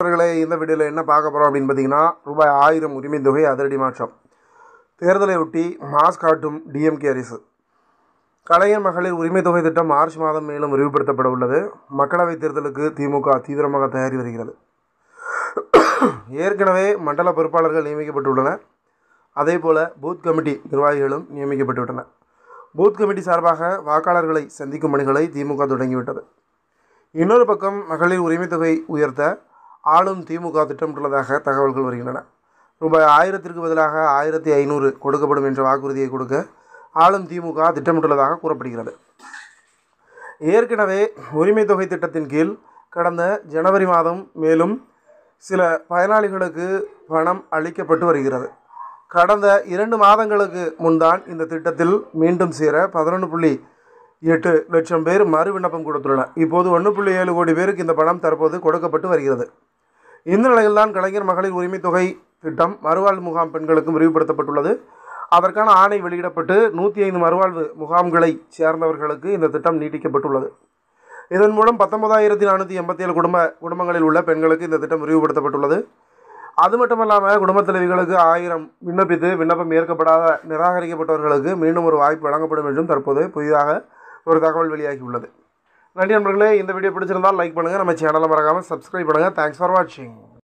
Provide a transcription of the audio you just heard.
நண்பர்களே இந்த வீடியோவில் என்ன பார்க்க போகிறோம் அப்படின்னு பார்த்தீங்கன்னா ரூபாய் ஆயிரம் உரிமை தொகை அதிரடி மாற்றம் தேர்தலை ஒட்டி மாஸ்க் காட்டும் டிஎம்கே அரசு கலைஞர் மகளிர் உரிமை தொகை திட்டம் மார்ச் மாதம் மேலும் விரிவுபடுத்தப்பட உள்ளது மக்களவைத் தேர்தலுக்கு திமுக தீவிரமாக தயாரி வருகிறது ஏற்கனவே மண்டல பொறுப்பாளர்கள் நியமிக்கப்பட்டுள்ளனர் அதே போல் பூத் கமிட்டி நிர்வாகிகளும் நியமிக்கப்பட்டுவிட்டனர் பூத் கமிட்டி சார்பாக வாக்காளர்களை சந்திக்கும் பணிகளை திமுக தொடங்கிவிட்டது இன்னொரு பக்கம் மகளிர் உரிமை தொகை உயர்த்த ஆளும் திமுக திட்டமிட்டுள்ளதாக தகவல்கள் வருகின்றன ரூபாய் ஆயிரத்திற்கு பதிலாக ஆயிரத்தி ஐநூறு கொடுக்கப்படும் என்ற வாக்குறுதியை கொடுக்க ஆளும் திமுக திட்டமிட்டுள்ளதாக கூறப்படுகிறது ஏற்கனவே உரிமை தொகை திட்டத்தின் கீழ் கடந்த ஜனவரி மாதம் மேலும் சில பயனாளிகளுக்கு பணம் அளிக்கப்பட்டு வருகிறது கடந்த இரண்டு மாதங்களுக்கு முன்தான் இந்த திட்டத்தில் மீண்டும் சேர பதினொன்று புள்ளி எட்டு லட்சம் பேர் மறு விண்ணப்பம் கொடுத்துள்ளனர் இப்போது ஒன்று புள்ளி ஏழு கோடி பேருக்கு இந்த பணம் தற்போது கொடுக்கப்பட்டு வருகிறது இந்த நிலையில்தான் கலைஞர் மகளிர் உரிமை தொகை திட்டம் மறுவாழ்வு முகாம் பெண்களுக்கும் விரிவுபடுத்தப்பட்டுள்ளது அதற்கான ஆணை வெளியிடப்பட்டு நூற்றி ஐந்து மறுவாழ்வு முகாம்களை சேர்ந்தவர்களுக்கு இந்த திட்டம் நீட்டிக்கப்பட்டுள்ளது இதன் மூலம் பத்தொன்பதாயிரத்தி நானூற்றி எண்பத்தி ஏழு குடும்ப குடும்பங்களில் உள்ள பெண்களுக்கு இந்த திட்டம் விரிவுபடுத்தப்பட்டுள்ளது அது மட்டுமல்லாமல் இல்லாமல் குடும்பத் தலைவிகளுக்கு ஆயிரம் விண்ணப்பித்து விண்ணப்பம் ஏற்கப்படாத நிராகரிக்கப்பட்டவர்களுக்கு மீண்டும் ஒரு வாய்ப்பு வழங்கப்படும் என்றும் தற்போது புதிதாக ஒரு தகவல் வெளியாகியுள்ளது நன்றி நண்பர்களே இந்த வீடியோ பிடிச்சிருந்தால் லைக் பண்ணுங்கள் நம்ம சேனலில் மறக்காமல் சப்ஸ்கிரைப் பண்ணுங்கள் தேங்க்ஸ் ஃபார் வாட்சிங்